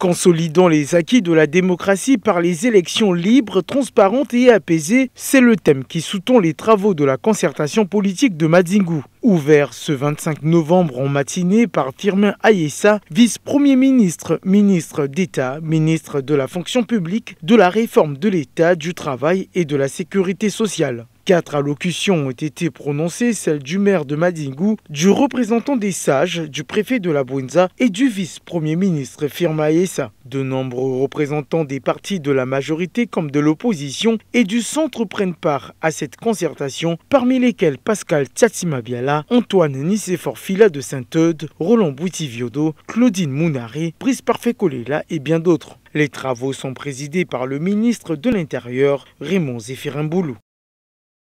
Consolidant les acquis de la démocratie par les élections libres, transparentes et apaisées, c'est le thème qui sous-tend les travaux de la concertation politique de Mazingu. Ouvert ce 25 novembre en matinée par Firmin Ayessa, vice-premier ministre, ministre d'État, ministre de la fonction publique, de la réforme de l'État, du travail et de la sécurité sociale. Quatre allocutions ont été prononcées, celles du maire de Madingou, du représentant des sages, du préfet de la Bouenza et du vice-premier ministre Firma De nombreux représentants des partis de la majorité comme de l'opposition et du centre prennent part à cette concertation, parmi lesquels Pascal Biala, Antoine Nicéphore Fila de Sainte-Eude, Roland Boutiviodo, Claudine Mounari, Brice Parfait colella et bien d'autres. Les travaux sont présidés par le ministre de l'Intérieur, Raymond Zéphirimboulou.